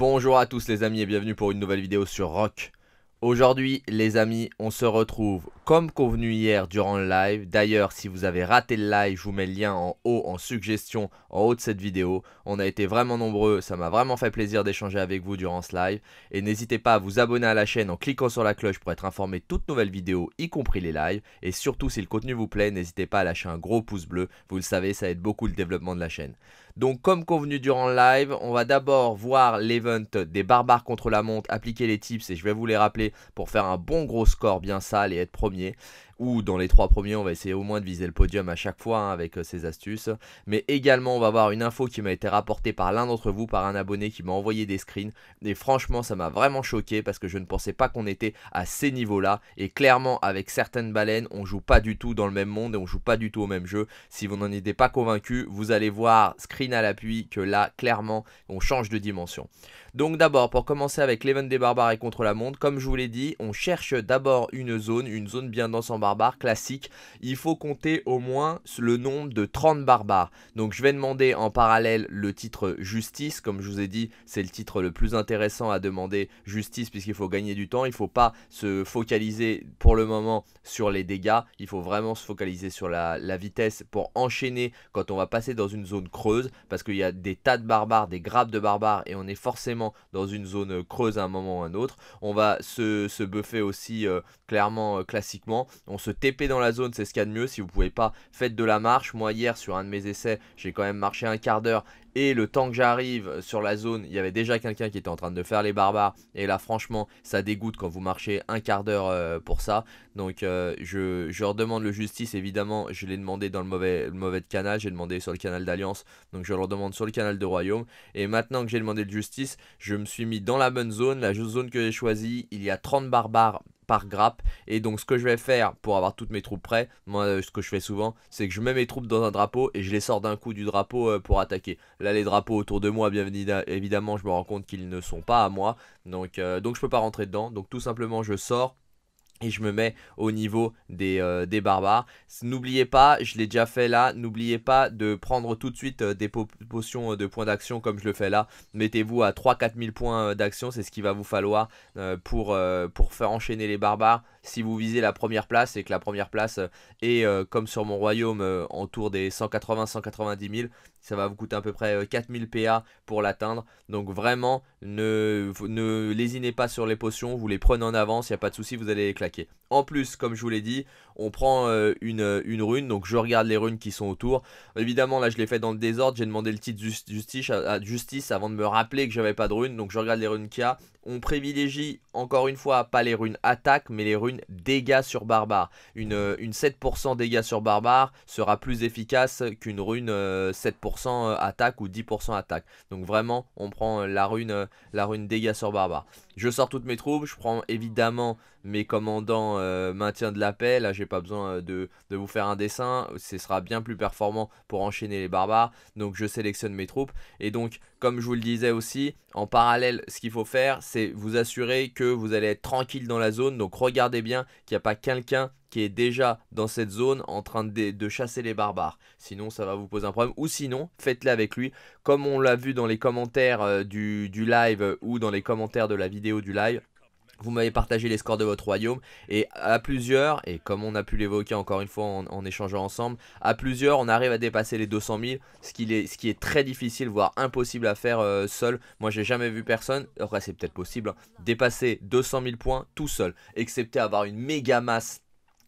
Bonjour à tous les amis et bienvenue pour une nouvelle vidéo sur Rock. Aujourd'hui les amis, on se retrouve comme convenu hier durant le live. D'ailleurs, si vous avez raté le live, je vous mets le lien en haut, en suggestion, en haut de cette vidéo. On a été vraiment nombreux, ça m'a vraiment fait plaisir d'échanger avec vous durant ce live. Et n'hésitez pas à vous abonner à la chaîne en cliquant sur la cloche pour être informé de toutes nouvelles vidéos, y compris les lives. Et surtout, si le contenu vous plaît, n'hésitez pas à lâcher un gros pouce bleu. Vous le savez, ça aide beaucoup le développement de la chaîne. Donc, comme convenu durant le live, on va d'abord voir l'event des barbares contre la montre, appliquer les tips et je vais vous les rappeler pour faire un bon gros score bien sale et être premier premier. Ou dans les trois premiers, on va essayer au moins de viser le podium à chaque fois hein, avec euh, ces astuces. Mais également, on va voir une info qui m'a été rapportée par l'un d'entre vous, par un abonné qui m'a envoyé des screens. Et franchement, ça m'a vraiment choqué parce que je ne pensais pas qu'on était à ces niveaux-là. Et clairement, avec certaines baleines, on joue pas du tout dans le même monde et on joue pas du tout au même jeu. Si vous n'en étiez pas convaincu, vous allez voir screen à l'appui que là, clairement, on change de dimension. Donc d'abord, pour commencer avec l'event des barbares et contre la Monde, comme je vous l'ai dit, on cherche d'abord une zone, une zone bien dense en barbares classique, il faut compter au moins le nombre de 30 barbares. Donc je vais demander en parallèle le titre justice, comme je vous ai dit, c'est le titre le plus intéressant à demander justice puisqu'il faut gagner du temps, il faut pas se focaliser pour le moment sur les dégâts, il faut vraiment se focaliser sur la, vitesse pour enchaîner quand on va passer dans une zone creuse parce qu'il y a des tas de barbares, des grappes de barbares et on est forcément dans une zone creuse à un moment ou à un autre. On va se, buffer aussi euh, clairement, euh, classiquement. On se TP dans la zone, c'est ce qu'il y a de mieux. Si vous pouvez pas, faites de la marche. Moi, hier, sur un de mes essais, j'ai quand même marché un quart d'heure. Et le temps que j'arrive sur la zone, il y avait déjà quelqu'un qui était en train de faire les barbares. Et là, franchement, ça dégoûte quand vous marchez un quart d'heure euh, pour ça. Donc, euh, je, leur demande le justice. Évidemment, je l'ai demandé dans le mauvais, le mauvais canal. J'ai demandé sur le canal d'Alliance. Donc, je leur demande sur le canal de Royaume. Et maintenant que j'ai demandé le justice, je me suis mis dans la bonne zone. La zone que j'ai choisie, il y a 30 barbares grappe. Et donc ce que je vais faire pour avoir toutes mes troupes prêtes, moi euh, ce que je fais souvent, c'est que je mets mes troupes dans un drapeau et je les sors d'un coup du drapeau euh, pour attaquer. Là les drapeaux autour de moi, bien évidemment, je me rends compte qu'ils ne sont pas à moi. Donc, euh, donc je peux pas rentrer dedans. Donc tout simplement je sors et je me mets au niveau des, euh, barbares. N'oubliez pas, je l'ai déjà fait là, n'oubliez pas de prendre tout de suite euh, des potions euh, de points d'action comme je le fais là. Mettez-vous à 3-4 000 points d'action, c'est ce qu'il va vous falloir pour, pour faire enchaîner les barbares si vous visez la première place et que la première place euh, est, euh, comme sur mon royaume, euh, en tour des 180-190 000, ça va vous coûter à peu près 4000 PA pour l'atteindre. Donc vraiment, ne, ne lésinez pas sur les potions, vous les prenez en avance, il n'y a pas de souci, vous allez les claquer. En plus, comme je vous l'ai dit, on prend euh, euh, une, rune, donc je regarde les runes qui sont autour. Évidemment, là je l'ai fait dans le désordre, j'ai demandé le titre justice, à, justice avant de me rappeler que j'avais pas de runes, donc je regarde les runes qu'il y a. On privilégie encore une fois pas les runes attaque, mais les runes dégâts sur barbare. Une, euh, une 7% dégâts sur barbare sera plus efficace qu'une rune 7% attaque ou 10% attaque. Donc vraiment, on prend la rune, la rune dégâts sur barbare. Je sors toutes mes troupes, je prends évidemment mes commandants euh, maintiennent maintien de la paix. Là, j'ai pas besoin euh, de, vous faire un dessin. Ce sera bien plus performant pour enchaîner les barbares. Donc, je sélectionne mes troupes. Et donc, comme je vous le disais aussi, en parallèle, ce qu'il faut faire, c'est vous assurer que vous allez être tranquille dans la zone. Donc, regardez bien qu'il n'y a pas quelqu'un qui est déjà dans cette zone en train de, chasser les barbares. Sinon, ça va vous poser un problème. Ou sinon, faites-le avec lui. Comme on l'a vu dans les commentaires euh, du, du live ou dans les commentaires de la vidéo du live, vous m'avez partagé les scores de votre royaume et à plusieurs, et comme on a pu l'évoquer encore une fois en, échangeant ensemble, à plusieurs on arrive à dépasser les 200 000, ce qui est, ce qui est très difficile, voire impossible à faire euh, seul. Moi j'ai jamais vu personne, après c'est peut-être possible, hein, dépasser 200 000 points tout seul, excepté avoir une méga masse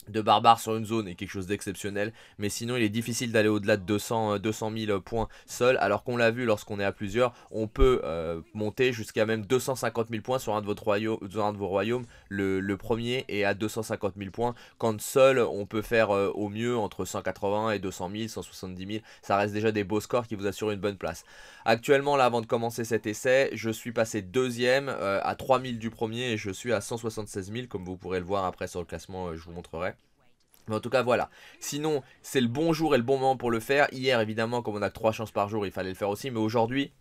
de barbare sur une zone est quelque chose d'exceptionnel, mais sinon il est difficile d'aller au-delà de 200, 000 euh, points seul, alors qu'on l'a vu lorsqu'on est à plusieurs, on peut euh, monter jusqu'à même 250 000 points sur un de, vos royaumes, le, premier est à 250 000 points, quand seul on peut faire euh, au mieux entre 180 et 200 000, 170 000, ça reste déjà des beaux scores qui vous assurent une bonne place. Actuellement là avant de commencer cet essai, je suis passé deuxième à 3000 du premier et je suis à 176 000 comme vous pourrez le voir après sur le classement je vous montrerai. Mais en tout cas, voilà. Sinon, c'est le bon jour et le bon moment pour le faire. Hier, évidemment, comme on a trois 3 chances par jour, il fallait le faire aussi. Mais aujourd'hui,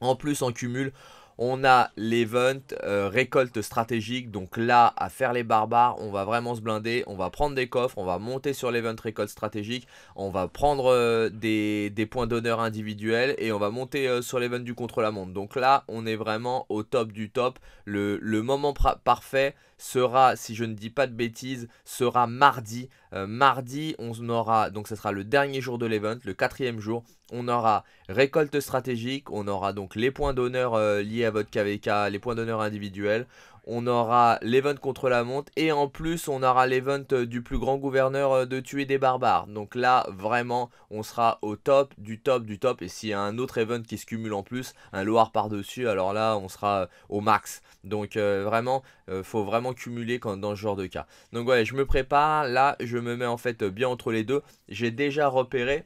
en plus, en cumul, on a l'event euh, récolte stratégique. Donc là, à faire les barbares, on va vraiment se blinder. On va prendre des coffres, on va monter sur l'event récolte stratégique. On va prendre euh, des, points d'honneur individuels et on va monter euh, sur l'event du contre-la-montre. Donc là, on est vraiment au top du top. Le, le moment parfait sera, si je ne dis pas de bêtises, sera mardi. Euh, mardi, on aura, donc ce sera le dernier jour de l'event, le quatrième jour. On aura récolte stratégique, on aura donc les points d'honneur euh, liés à votre KVK, les points d'honneur individuels on aura l'event contre la montre et en plus on aura l'event euh, du plus grand gouverneur euh, de tuer des barbares. Donc là vraiment on sera au top du top du top et s'il y a un autre event qui se cumule en plus, un Loire par-dessus, alors là on sera euh, au max. Donc vraiment il faut vraiment cumuler quand, dans ce genre de cas. Donc ouais je me prépare, là je me mets en fait bien entre les deux. J'ai déjà repéré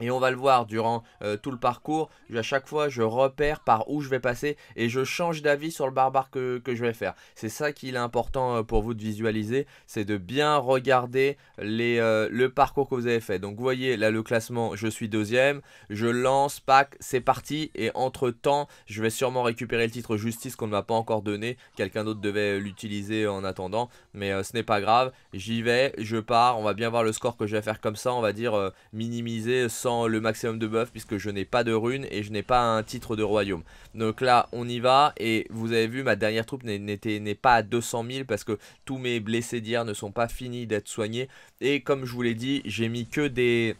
et on va le voir durant euh, tout le parcours, à chaque fois je repère par où je vais passer et je change d'avis sur le barbare que, je vais faire. C'est ça qu'il est important euh, pour vous de visualiser, c'est de bien regarder euh, le parcours que vous avez fait. Donc vous voyez là le classement, je suis deuxième, je lance, pack, c'est parti et entre temps je vais sûrement récupérer le titre justice qu'on ne m'a pas encore donné, quelqu'un d'autre devait l'utiliser en attendant, mais ce n'est pas grave, j'y vais, je pars, on va bien voir le score que je vais faire comme ça, on va dire minimiser 100 le maximum de buff puisque je n'ai pas de runes et je n'ai pas un titre de royaume. Donc là on y va et vous avez vu ma dernière troupe n'était n'est pas à 200 000 parce que tous mes blessés d'hier ne sont pas finis d'être soignés. Et comme je vous l'ai dit j'ai mis que des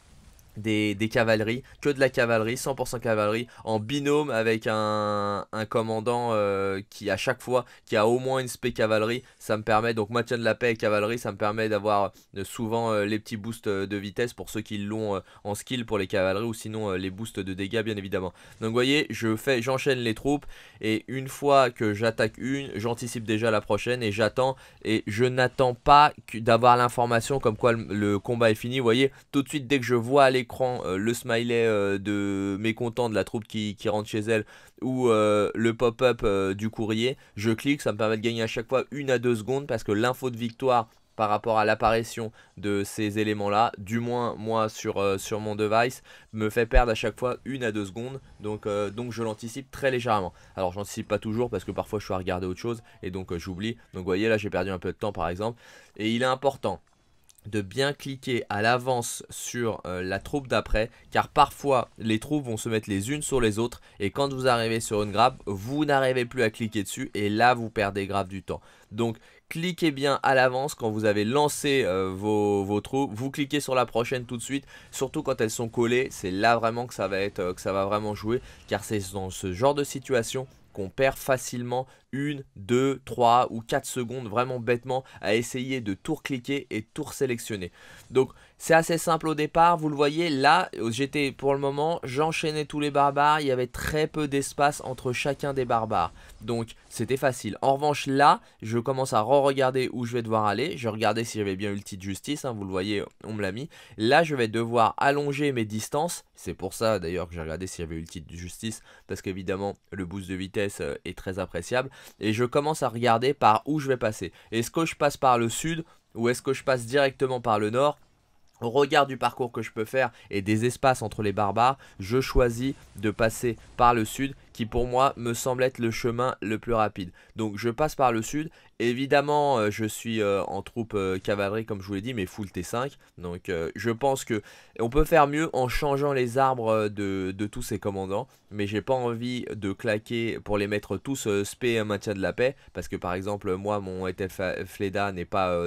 des, cavaleries, que de la cavalerie, 100% cavalerie, en binôme avec un, commandant euh, qui à chaque fois, qui a au moins une spé cavalerie, ça me permet, donc maintien de la paix et cavalerie, ça me permet d'avoir euh, souvent euh, les petits boosts de vitesse pour ceux qui l'ont en skill pour les cavaleries ou sinon les boosts de dégâts bien évidemment. Donc vous voyez, je fais, j'enchaîne les troupes et une fois que j'attaque une, j'anticipe déjà la prochaine et j'attends et je n'attends pas d'avoir l'information comme quoi le, combat est fini. Vous voyez, tout de suite dès que je vois à euh, le smiley euh, de mécontent de la troupe qui, rentre chez elle ou euh, le pop-up du courrier, je clique, ça me permet de gagner à chaque fois une à deux secondes parce que l'info de victoire par rapport à l'apparition de ces éléments-là, du moins moi sur, sur mon device, me fait perdre à chaque fois une à deux secondes. Donc, donc je l'anticipe très légèrement. Alors j'anticipe pas toujours parce que parfois je suis à regarder autre chose et donc j'oublie. Donc vous voyez là j'ai perdu un peu de temps par exemple. Et il est important de bien cliquer à l'avance sur euh, la troupe d'après car parfois les troupes vont se mettre les unes sur les autres et quand vous arrivez sur une grappe vous n'arrivez plus à cliquer dessus et là vous perdez grave du temps donc cliquez bien à l'avance quand vous avez lancé euh, vos, vos, troupes vous cliquez sur la prochaine tout de suite surtout quand elles sont collées c'est là vraiment que ça va être euh, que ça va vraiment jouer car c'est dans ce genre de situation on perd facilement une, deux, trois ou quatre secondes vraiment bêtement à essayer de tout cliquer et tout sélectionner. Donc c'est assez simple au départ, vous le voyez, là, euh, j'étais pour le moment, j'enchaînais tous les barbares, il y avait très peu d'espace entre chacun des barbares. Donc, c'était facile. En revanche, là, je commence à re-regarder où je vais devoir aller. Je regardais si j'avais bien Ulti le justice, hein, vous le voyez, on me l'a mis. Là, je vais devoir allonger mes distances. C'est pour ça, d'ailleurs, que j'ai regardé si j'avais eu le justice, parce qu'évidemment, le boost de vitesse euh, est très appréciable. Et je commence à regarder par où je vais passer. Est-ce que je passe par le sud ou est-ce que je passe directement par le nord au regard du parcours que je peux faire et des espaces entre les barbares, je choisis de passer par le sud qui pour moi me semble être le chemin le plus rapide. Donc je passe par le sud Évidemment, euh, je suis euh, en troupe euh, cavalerie comme je vous l'ai dit, mais full T5. Donc je pense que on peut faire mieux en changeant les arbres de, tous ces commandants. Mais j'ai pas envie de claquer pour les mettre tous spé maintien de la paix. Parce que par exemple, moi, mon Fleda n'est pas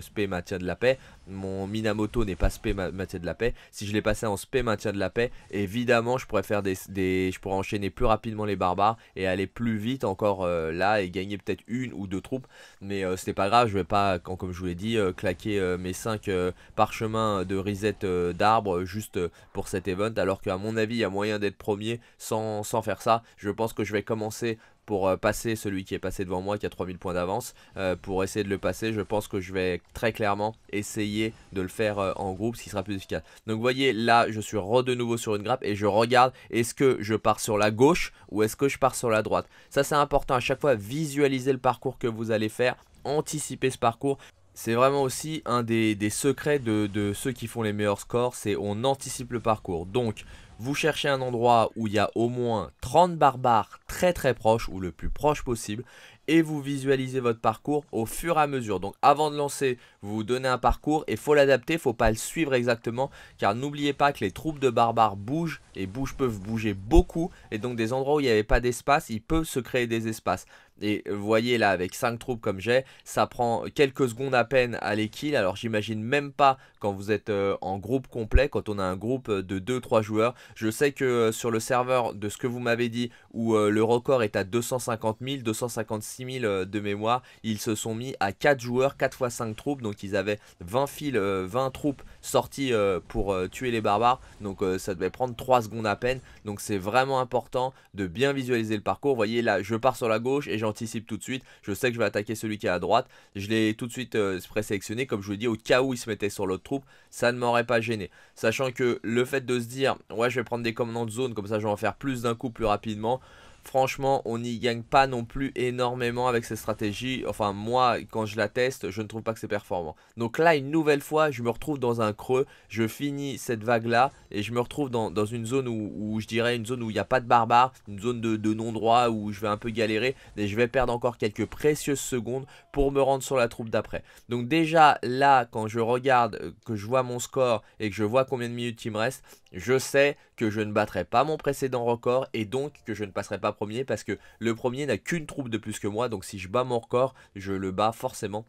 spé maintien de la paix. Mon Minamoto n'est pas spé maintien de la paix. Si je les passé en spé maintien de la paix, évidemment, je pourrais, faire des, des, je pourrais enchaîner plus rapidement les barbares et aller plus vite encore là et gagner peut-être une ou deux troupes mais euh, c'était pas grave, je vais pas, comme je vous l'ai dit, euh, claquer euh, mes 5 parchemins de reset d'arbres juste pour cet event. Alors qu'à mon avis, il y a moyen d'être premier sans, sans faire ça. Je pense que je vais commencer pour euh, passer celui qui est passé devant moi qui a 3000 points d'avance. Euh, pour essayer de le passer, je pense que je vais très clairement essayer de le faire euh, en groupe, ce qui sera plus efficace. Donc vous voyez, là, je suis re de nouveau sur une grappe et je regarde est-ce que je pars sur la gauche ou est-ce que je pars sur la droite. Ça, c'est important à chaque fois, visualiser le parcours que vous allez faire, anticiper ce parcours. C'est vraiment aussi un des, secrets de, de, ceux qui font les meilleurs scores, c'est on anticipe le parcours. Donc, vous cherchez un endroit où il y a au moins 30 barbares très très proches ou le plus proche possible et vous visualisez votre parcours au fur et à mesure. Donc avant de lancer, vous vous donnez un parcours et faut l'adapter, faut pas le suivre exactement car n'oubliez pas que les troupes de barbares bougent et bougent peuvent bouger beaucoup et donc des endroits où il n'y avait pas d'espace, ils peuvent se créer des espaces. Et vous euh, voyez là, avec 5 troupes comme j'ai, ça prend quelques secondes à peine à les Alors j'imagine même pas quand vous êtes euh, en groupe complet, quand on a un groupe euh, de 2-3 joueurs. Je sais que sur le serveur, de ce que vous m'avez dit, où le record est à 250 000, 256 000 de mémoire, ils se sont mis à 4 joueurs, 4 fois 5 troupes. Donc ils avaient 20 fils, 20 troupes sorti euh, pour euh, tuer les barbares. Donc euh, ça devait prendre 3 secondes à peine. Donc c'est vraiment important de bien visualiser le parcours. Vous voyez là, je pars sur la gauche et j'anticipe tout de suite. Je sais que je vais attaquer celui qui est à droite. Je l'ai tout de suite présélectionné, comme je vous dis, au cas où il se mettait sur l'autre troupe. Ça ne m'aurait pas gêné. Sachant que le fait de se dire, ouais, je vais prendre des commandants de zone, comme ça je vais en faire plus d'un coup plus rapidement. Franchement, on n'y gagne pas non plus énormément avec cette stratégie. Enfin, moi, quand je la teste, je ne trouve pas que c'est performant. Donc là, une nouvelle fois, je me retrouve dans un creux. Je finis cette vague-là et je me retrouve dans, une zone où, je dirais une zone où il n'y a pas de barbares, une zone de, de non-droit où je vais un peu galérer et je vais perdre encore quelques précieuses secondes pour me rendre sur la troupe d'après. Donc déjà, là, quand je regarde, euh, que je vois mon score et que je vois combien de minutes il me reste, je sais que je ne battrai pas mon précédent record et donc que je ne passerai pas premier parce que le premier n'a qu'une troupe de plus que moi. Donc si je bats mon record, je le bats forcément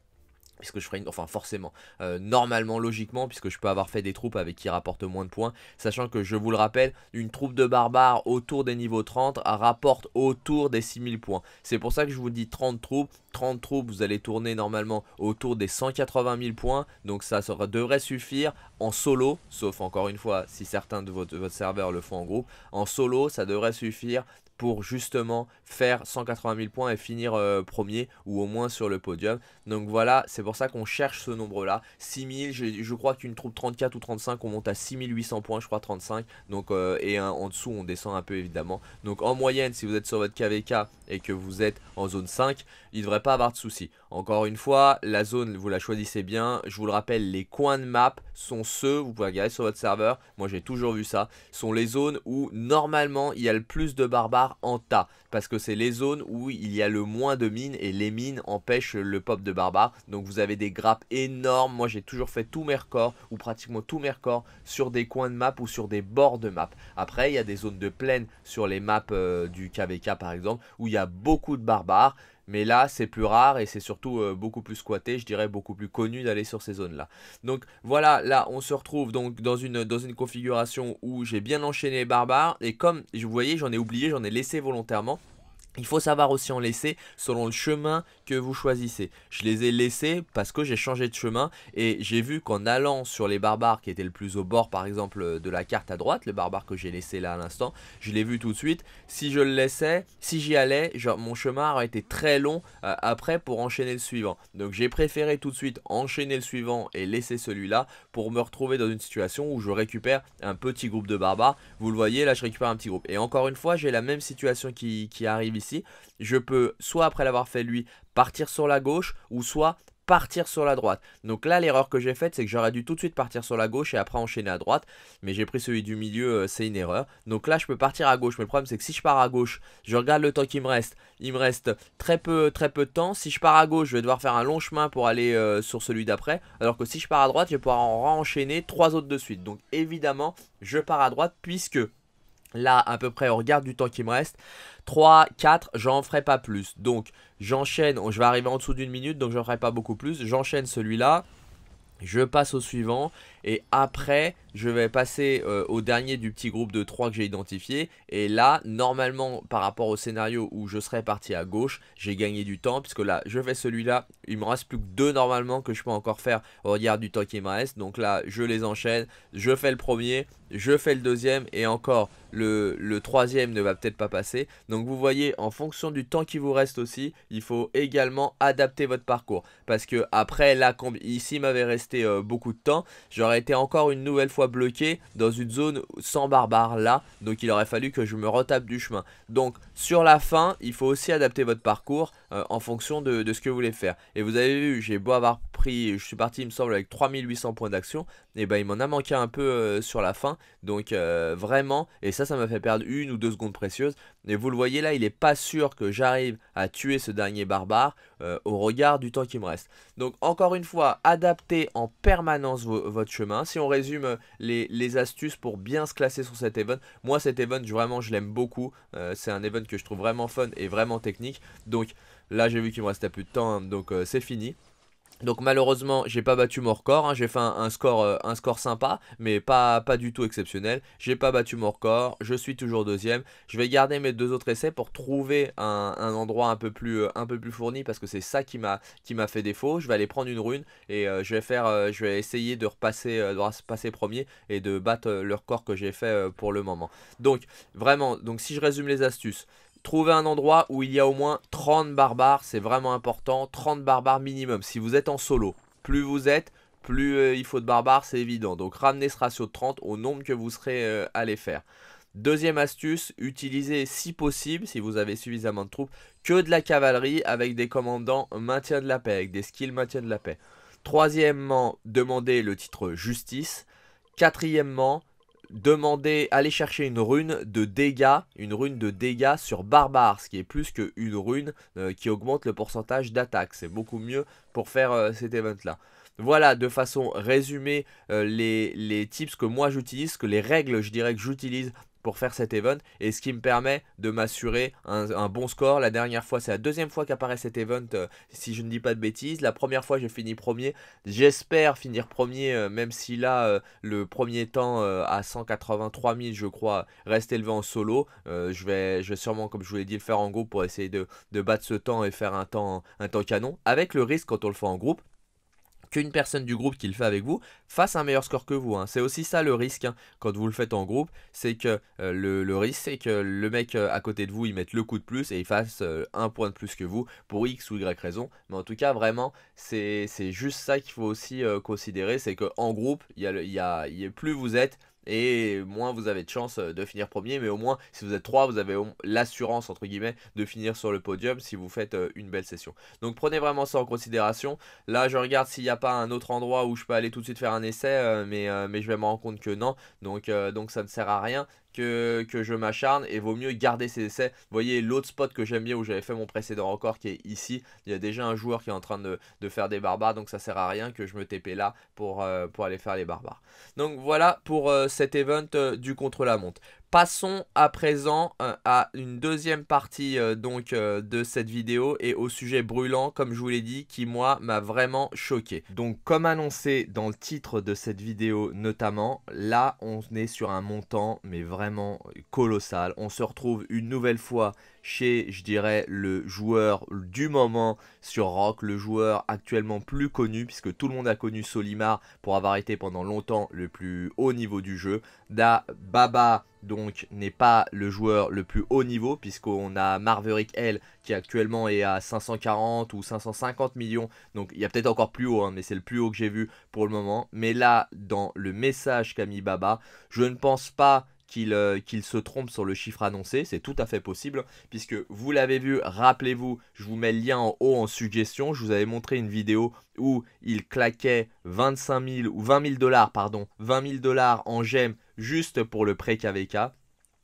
puisque je ferai une... Enfin forcément, euh, normalement, logiquement, puisque je peux avoir fait des troupes avec qui rapporte moins de points, sachant que je vous le rappelle, une troupe de barbares autour des niveaux 30 rapporte autour des 6000 points. C'est pour ça que je vous dis 30 troupes, 30 troupes, vous allez tourner normalement autour des 180 000 points, donc ça devrait suffire en solo, sauf encore une fois si certains de votre, votre serveur le font en groupe, en solo ça devrait suffire pour justement faire 180 000 points et finir euh, premier ou au moins sur le podium. Donc voilà, c'est pour ça qu'on cherche ce nombre-là. 6000, je, crois qu'une troupe 34 ou 35, on monte à 6800 points, je crois 35. Donc euh, et en dessous, on descend un peu évidemment. Donc en moyenne, si vous êtes sur votre KVK et que vous êtes en zone 5, il ne devrait pas avoir de soucis. Encore une fois, la zone, vous la choisissez bien. Je vous le rappelle, les coins de map sont ceux, vous pouvez regarder sur votre serveur, moi j'ai toujours vu ça, sont les zones où normalement il y a le plus de barbares en tas, parce que c'est les zones où il y a le moins de mines, et les mines empêchent le pop de barbares, donc vous avez des grappes énormes, moi j'ai toujours fait tous mes records, ou pratiquement tous mes records, sur des coins de map ou sur des bords de map. Après, il y a des zones de plaine sur les maps euh, du KVK par exemple, où il y a beaucoup de barbares, mais là, c'est plus rare et c'est surtout euh, beaucoup plus squatté, je dirais beaucoup plus connu d'aller sur ces zones-là. Donc voilà, là, on se retrouve donc dans une, dans une configuration où j'ai bien enchaîné les barbares. Et comme vous voyez, j'en ai oublié, j'en ai laissé volontairement. Il faut savoir aussi en laisser selon le chemin que vous choisissez. Je les ai laissés parce que j'ai changé de chemin et j'ai vu qu'en allant sur les barbares qui étaient le plus au bord par exemple euh, de la carte à droite, le barbare que j'ai laissé là à l'instant, je l'ai vu tout de suite. Si je le laissais, si j'y allais, genre, mon chemin aurait été très long euh, après pour enchaîner le suivant. Donc j'ai préféré tout de suite enchaîner le suivant et laisser celui-là pour me retrouver dans une situation où je récupère un petit groupe de barbares. Vous le voyez, là je récupère un petit groupe. Et encore une fois, j'ai la même situation qui arrive ici. Je peux soit après l'avoir fait lui partir sur la gauche ou soit partir sur la droite. Donc là, l'erreur que j'ai faite, c'est que j'aurais dû tout de suite partir sur la gauche et après enchaîner à droite. Mais j'ai pris celui du milieu, euh, c'est une erreur. Donc là, je peux partir à gauche. Mais le problème, c'est que si je pars à gauche, je regarde le temps qu'il me reste. Il me reste très peu, très peu de temps. Si je pars à gauche, je vais devoir faire un long chemin pour aller euh, sur celui d'après. Alors que si je pars à droite, je vais pouvoir en enchaîner trois autres de suite. Donc évidemment, je pars à droite puisque Là, à peu près, on regarde du temps qui me reste. 3, 4, j'en ferai pas plus. Donc, j'enchaîne. Je vais arriver en dessous d'une minute, donc j'en ferai pas beaucoup plus. J'enchaîne celui-là. Je passe au suivant. Et après, je vais passer euh, au dernier du petit groupe de 3 que j'ai identifié. Et là, normalement, par rapport au scénario où je serais parti à gauche, j'ai gagné du temps. Puisque là, je fais celui-là. Il me reste plus que deux normalement que je peux encore faire au regard du temps qui me reste. Donc là, je les enchaîne. Je fais le premier. Je fais le deuxième. Et encore, le, troisième ne va peut-être pas passer. Donc vous voyez, en fonction du temps qui vous reste aussi, il faut également adapter votre parcours. Parce que après, là, ici m'avait resté euh, beaucoup de temps. J'aurais été encore une nouvelle fois bloqué dans une zone sans barbare là. Donc il aurait fallu que je me retape du chemin. Donc sur la fin, il faut aussi adapter votre parcours euh, en fonction de, ce que vous voulez faire. Et vous avez vu, j'ai beau avoir pris, je suis parti il me semble avec 3800 points d'action. Et eh ben il m'en a manqué un peu euh, sur la fin. Donc euh, vraiment, et ça, ça m'a fait perdre une ou deux secondes précieuses. Mais vous le voyez là, il n'est pas sûr que j'arrive à tuer ce dernier barbare euh, au regard du temps qui me reste. Donc encore une fois, adaptez en permanence votre chemin. Si on résume euh, les, astuces pour bien se classer sur cet event, moi cet event vraiment je l'aime beaucoup. Euh, c'est un event que je trouve vraiment fun et vraiment technique. Donc là j'ai vu qu'il me restait plus de temps, hein, donc c'est fini. Donc malheureusement, j'ai pas battu mon record, hein. j'ai fait un, score, euh, un score sympa, mais pas, pas du tout exceptionnel. J'ai pas battu mon record, je suis toujours deuxième. Je vais garder mes deux autres essais pour trouver un, endroit un peu, plus, euh, un peu plus fourni parce que c'est ça qui m'a fait défaut. Je vais aller prendre une rune et euh, je, vais faire, je vais essayer de repasser, de passer premier et de battre le record que j'ai fait pour le moment. Donc vraiment, donc si je résume les astuces, Trouver un endroit où il y a au moins 30 barbares, c'est vraiment important. 30 barbares minimum, si vous êtes en solo. Plus vous êtes, plus euh, il faut de barbares, c'est évident. Donc ramenez ce ratio de 30 au nombre que vous serez euh, allé faire. Deuxième astuce, utilisez si possible, si vous avez suffisamment de troupes, que de la cavalerie avec des commandants maintien de la paix, avec des skills maintien de la paix. Troisièmement, demandez le titre justice. Quatrièmement, demander, aller chercher une rune de dégâts, une rune de dégâts sur barbare, ce qui est plus qu'une rune euh, qui augmente le pourcentage d'attaque. C'est beaucoup mieux pour faire euh, cet event-là. Voilà de façon résumée euh, les, les tips que moi j'utilise, que les règles je dirais que j'utilise pour faire cet event et ce qui me permet de m'assurer un, bon score. La dernière fois, c'est la deuxième fois qu'apparaît cet event, euh, si je ne dis pas de bêtises. La première fois, j'ai fini premier. J'espère finir premier, euh, même si là, euh, le premier temps à 183 000, je crois, reste élevé en solo. je, vais, je vais sûrement, comme je vous l'ai dit, le faire en groupe pour essayer de, de, battre ce temps et faire un temps, un temps canon. Avec le risque, quand on le fait en groupe, qu'une personne du groupe qui le fait avec vous fasse un meilleur score que vous. Hein. C'est aussi ça le risque hein. quand vous le faites en groupe, c'est que euh, le, le, risque c'est que le mec euh, à côté de vous il mette le coup de plus et il fasse euh, un point de plus que vous pour x ou y raison. Mais en tout cas vraiment c'est juste ça qu'il faut aussi considérer, c'est qu'en groupe il y a, plus vous êtes et moins vous avez de chance euh, de finir premier. Mais au moins, si vous êtes 3, vous avez l'assurance, entre guillemets, de finir sur le podium si vous faites euh, une belle session. Donc prenez vraiment ça en considération. Là, je regarde s'il n'y a pas un autre endroit où je peux aller tout de suite faire un essai, euh, mais, je vais me rendre compte que non. Donc, donc ça ne sert à rien que, je m'acharne et vaut mieux garder ses essais. Vous voyez l'autre spot que j'aime bien où j'avais fait mon précédent record qui est ici. Il y a déjà un joueur qui est en train de, faire des barbares donc ça sert à rien que je me TP là pour, euh, pour aller faire les barbares. Donc voilà pour euh, cet event euh, du contre-la-montre. Passons à présent euh, à une deuxième partie euh, donc euh, de cette vidéo et au sujet brûlant comme je vous l'ai dit qui moi m'a vraiment choqué. Donc comme annoncé dans le titre de cette vidéo notamment, là on est sur un montant mais vraiment colossal. On se retrouve une nouvelle fois chez, je dirais, le joueur du moment sur Rock, le joueur actuellement plus connu, puisque tout le monde a connu Solimar pour avoir été pendant longtemps le plus haut niveau du jeu. Da Baba donc n'est pas le joueur le plus haut niveau puisqu'on a Marverick L qui actuellement est à 540 ou 550 millions donc il y a peut-être encore plus haut hein, mais c'est le plus haut que j'ai vu pour le moment mais là dans le message qu'a Baba je ne pense pas euh, qu'il se trompe sur le chiffre annoncé, c'est tout à fait possible, puisque vous l'avez vu, rappelez-vous, je vous mets le lien en haut en suggestion, je vous avais montré une vidéo où il claquait 25 000 ou 20 000 dollars, pardon, 20 000 dollars en gemmes juste pour le prêt KVK.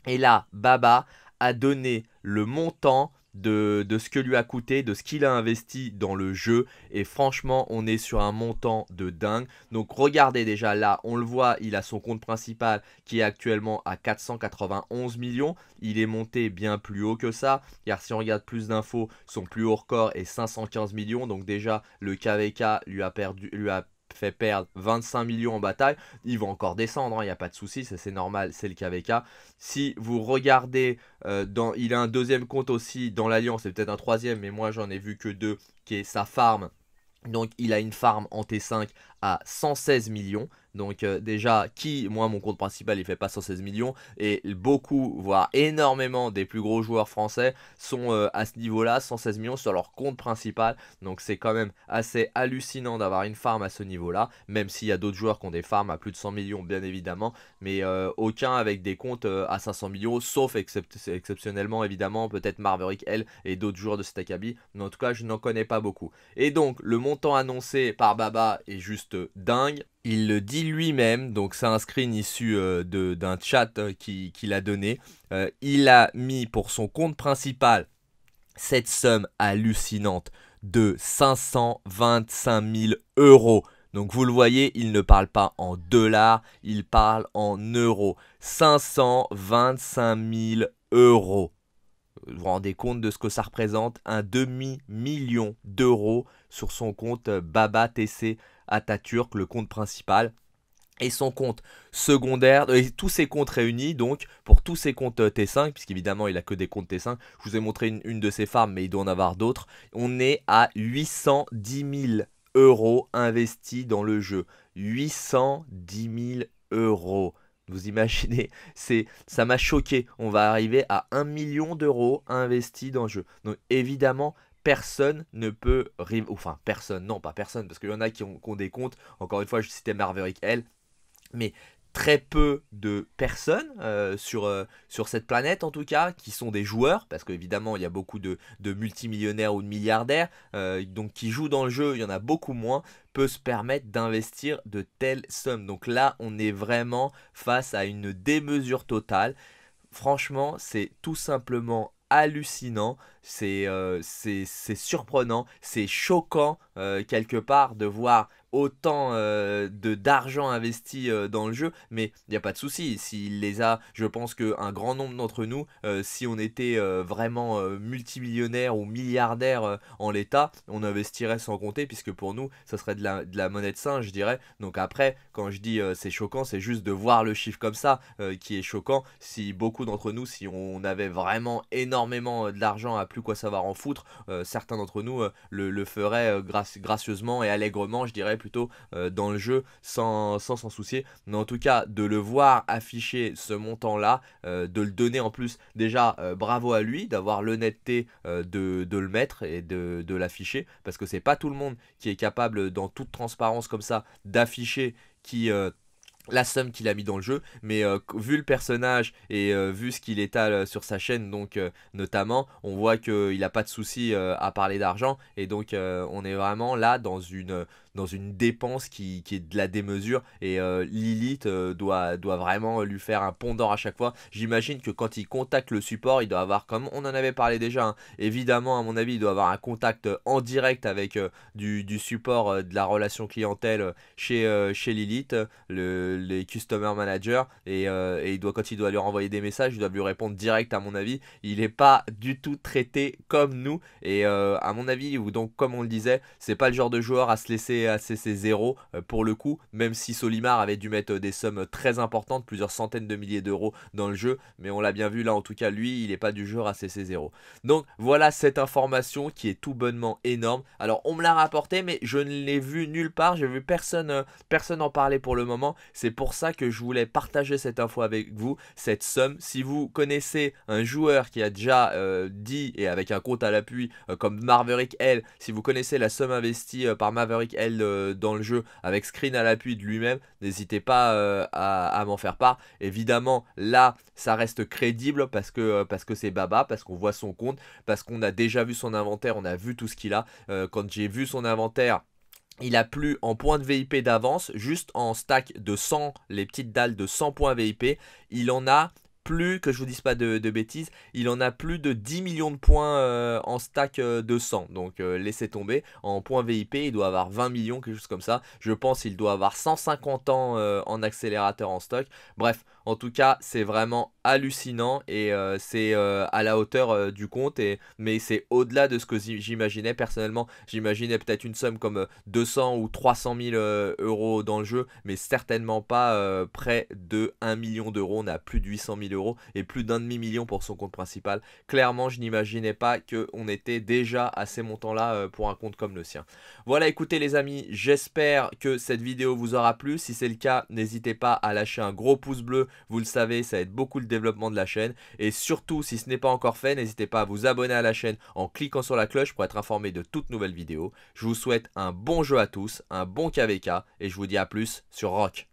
Et là, Baba a donné le montant de, de, ce que lui a coûté, de ce qu'il a investi dans le jeu. Et franchement, on est sur un montant de dingue. Donc regardez déjà là, on le voit, il a son compte principal qui est actuellement à 491 millions. Il est monté bien plus haut que ça. Car si on regarde plus d'infos, son plus haut record est 515 millions. Donc déjà, le KVK lui a perdu, lui a fait perdre 25 millions en bataille, Il va encore descendre, il hein, n'y a pas de souci, c'est normal, c'est le KVK. Si vous regardez, euh, dans, il a un deuxième compte aussi dans l'Alliance, C'est peut-être un troisième, mais moi j'en ai vu que deux, qui est sa farm. Donc il a une farm en T5 à 116 millions. Donc euh, déjà, qui, moi, mon compte principal, il fait pas 116 millions. Et beaucoup, voire énormément des plus gros joueurs français sont euh, à ce niveau-là, 116 millions sur leur compte principal. Donc c'est quand même assez hallucinant d'avoir une farm à ce niveau-là. Même s'il y a d'autres joueurs qui ont des farms à plus de 100 millions, bien évidemment. Mais euh, aucun avec des comptes à 500 millions, sauf exceptionnellement, évidemment, peut-être Marverick, elle, et d'autres joueurs de cet acabit. Mais en tout cas, je n'en connais pas beaucoup. Et donc, le montant annoncé par Baba est juste dingue. Il le dit lui-même, donc c'est un screen issu euh, d'un chat euh, qu'il a donné. Euh, il a mis pour son compte principal cette somme hallucinante de 525 000 euros. Donc vous le voyez, il ne parle pas en dollars, il parle en euros. 525 000 euros. Vous vous rendez compte de ce que ça représente Un demi-million d'euros sur son compte Baba TC Atatürk, le compte principal et son compte secondaire, euh, tous ses comptes réunis, donc, pour tous ses comptes euh, T5, puisqu'évidemment, il a que des comptes T5. Je vous ai montré une, de ses farms, mais il doit en avoir d'autres. On est à 810 000 euros investis dans le jeu. 810 000 euros. Vous imaginez, c'est, ça m'a choqué. On va arriver à 1 million d'euros investis dans le jeu. Donc évidemment, personne ne peut Enfin, personne, non, pas personne, parce qu'il y en a qui ont, des comptes. Encore une fois, je citais Marverick L. Mais très peu de personnes euh, sur, euh, sur cette planète en tout cas qui sont des joueurs parce qu'évidemment il y a beaucoup de, multimillionnaires ou de milliardaires euh, donc qui jouent dans le jeu il y en a beaucoup moins peut se permettre d'investir de telles sommes donc là on est vraiment face à une démesure totale franchement c'est tout simplement hallucinant, euh, c'est c'est surprenant, c'est choquant euh, quelque part de voir autant euh, de d'argent investi euh, dans le jeu, mais il n'y a pas de souci. S'il les a, je pense qu'un grand nombre d'entre nous, euh, si on était vraiment multimillionnaire ou milliardaire en l'état, on investirait sans compter, puisque pour nous, ça serait de la, monnaie de singe, je dirais. Donc après, quand je dis c'est choquant, c'est juste de voir le chiffre comme ça qui est choquant. Si beaucoup d'entre nous, si on avait vraiment énormément de l'argent à plus quoi savoir en foutre, certains d'entre nous le, le feraient gracieusement et allègrement, je dirais plutôt euh, dans le jeu sans s'en soucier. Mais en tout cas, de le voir afficher ce montant-là, euh, de le donner en plus, déjà euh, bravo à lui d'avoir l'honnêteté de, le mettre et de, l'afficher. Parce que c'est pas tout le monde qui est capable, dans toute transparence comme ça, d'afficher qui la somme qu'il a mis dans le jeu, mais vu le personnage et vu ce qu'il étale sur sa chaîne, donc notamment, on voit qu'il n'a pas de souci à parler d'argent, et donc on est vraiment là dans une dans une dépense qui, est de la démesure. Et euh, Lilith euh, doit, doit vraiment lui faire un pont à chaque fois. J'imagine que quand il contacte le support, il doit avoir, comme on en avait parlé déjà, hein, évidemment, à mon avis, il doit avoir un contact en direct avec euh, du, support de la relation clientèle chez, chez Lilith, les customer managers. Et, il doit, quand il doit lui envoyer des messages, il doit lui répondre direct, à mon avis. Il n'est pas du tout traité comme nous. Et à mon avis, ou donc, comme on le disait, c'est pas le genre de joueur à se laisser à cc0 euh, pour le coup, même si Solimar avait dû mettre euh, des sommes très importantes, plusieurs centaines de milliers d'euros dans le jeu, mais on l'a bien vu là en tout cas, lui il n'est pas du genre à cc0 Donc voilà cette information qui est tout bonnement énorme. Alors on me l'a rapporté, mais je ne l'ai vu nulle part, j'ai vu personne, euh, personne en parler pour le moment. C'est pour ça que je voulais partager cette info avec vous, cette somme. Si vous connaissez un joueur qui a déjà dit et avec un compte à l'appui comme Marverick L, si vous connaissez la somme investie par Maverick L euh, dans le jeu avec screen à l'appui de lui-même, n'hésitez pas euh, à, m'en faire part. Évidemment, là, ça reste crédible parce que euh, parce que c'est Baba, parce qu'on voit son compte, parce qu'on a déjà vu son inventaire, on a vu tout ce qu'il a. quand j'ai vu son inventaire, il a plus en points de VIP d'avance, juste en stack de 100, les petites dalles de 100 points VIP, il en a plus, que je vous dise pas de, bêtises, il en a plus de 10 millions de points euh, en stack euh, de 100. Donc euh, laissez tomber. En points VIP, il doit avoir 20 millions, quelque chose comme ça. Je pense qu'il doit avoir 150 ans en accélérateur en stock. Bref, en tout cas, c'est vraiment hallucinant et euh, c'est euh, à la hauteur euh, du compte, et, mais c'est au-delà de ce que j'imaginais personnellement. J'imaginais peut-être une somme comme 200 ou 300 000 euros dans le jeu, mais certainement pas près de 1 million d'euros. On a plus de 800 000 euros et plus d'un demi-million pour son compte principal. Clairement, je n'imaginais pas qu'on était déjà à ces montants-là pour un compte comme le sien. Voilà, écoutez les amis, j'espère que cette vidéo vous aura plu. Si c'est le cas, n'hésitez pas à lâcher un gros pouce bleu vous le savez, ça aide beaucoup le développement de la chaîne. Et surtout, si ce n'est pas encore fait, n'hésitez pas à vous abonner à la chaîne en cliquant sur la cloche pour être informé de toutes nouvelles vidéos. Je vous souhaite un bon jeu à tous, un bon KVK, et je vous dis à plus sur Rock.